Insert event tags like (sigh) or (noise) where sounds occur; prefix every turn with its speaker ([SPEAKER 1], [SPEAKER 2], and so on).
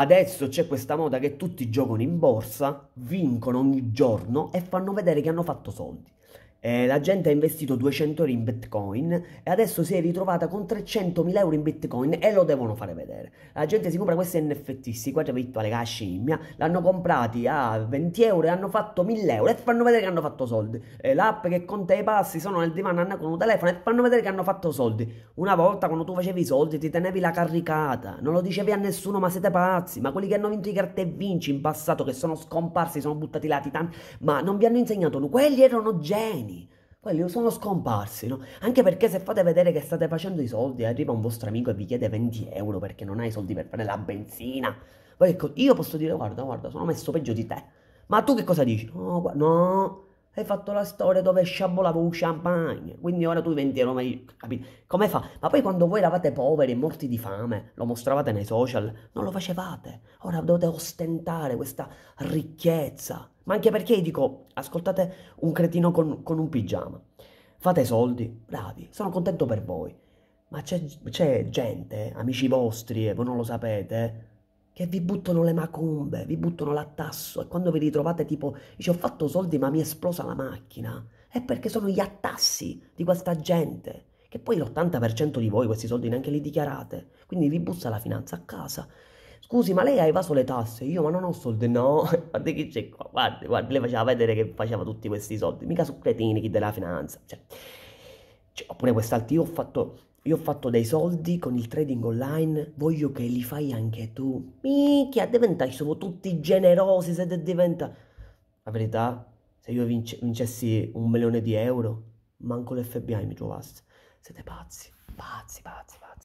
[SPEAKER 1] Adesso c'è questa moda che tutti giocano in borsa, vincono ogni giorno e fanno vedere che hanno fatto soldi. Eh, la gente ha investito 200 euro in bitcoin e adesso si è ritrovata con 300.000 euro in bitcoin e lo devono fare vedere. La gente si compra questi NFT, si qua virtuale che scimmia, l'hanno comprati a 20 euro e hanno fatto 1000 euro e fanno vedere che hanno fatto soldi. Eh, l'app che conta i passi sono nel divano, hanno con un telefono e fanno vedere che hanno fatto soldi. Una volta quando tu facevi i soldi ti tenevi la caricata, non lo dicevi a nessuno ma siete pazzi, ma quelli che hanno vinto i carte vinci in passato che sono scomparsi, sono buttati là, titan, ma non vi hanno insegnato, quelli erano geni quelli sono scomparsi, no? Anche perché se fate vedere che state facendo i soldi, arriva un vostro amico e vi chiede 20 euro perché non hai i soldi per fare la benzina. Poi ecco, io posso dire, guarda, guarda, sono messo peggio di te. Ma tu che cosa dici? No, no, hai fatto la storia dove sciabolavo un champagne, quindi ora tu diventi Roma, capito? Come fa? Ma poi quando voi eravate poveri e morti di fame, lo mostravate nei social, non lo facevate. Ora dovete ostentare questa ricchezza ma anche perché dico, ascoltate un cretino con, con un pigiama. Fate soldi, bravi, sono contento per voi. Ma c'è, c'è gente, eh, amici vostri, e eh, voi non lo sapete, eh, che vi buttano le macumbe, vi buttano l'attasso e quando vi ritrovate tipo, dice ho fatto soldi ma mi è esplosa la macchina, è perché sono gli attassi di questa gente, che poi l'80% di voi questi soldi neanche li dichiarate, quindi vi bussa la finanza a casa scusi ma lei ha evaso le tasse? Io ma non ho soldi, no, (laughs) guarda chi c'è qua, guarda, guarda, le faceva vedere che faceva tutti questi soldi, mica su cretini, chi della finanza, cioè, cioè, oppure quest'altro, io ho fatto... Io ho fatto dei soldi con il trading online, voglio che li fai anche tu. Minchia, diventai, sono tutti generosi se te diventa... La verità, se io vince, vincessi un milione di euro, manco l'FBI mi trovasse. Siete pazzi, pazzi, pazzi, pazzi.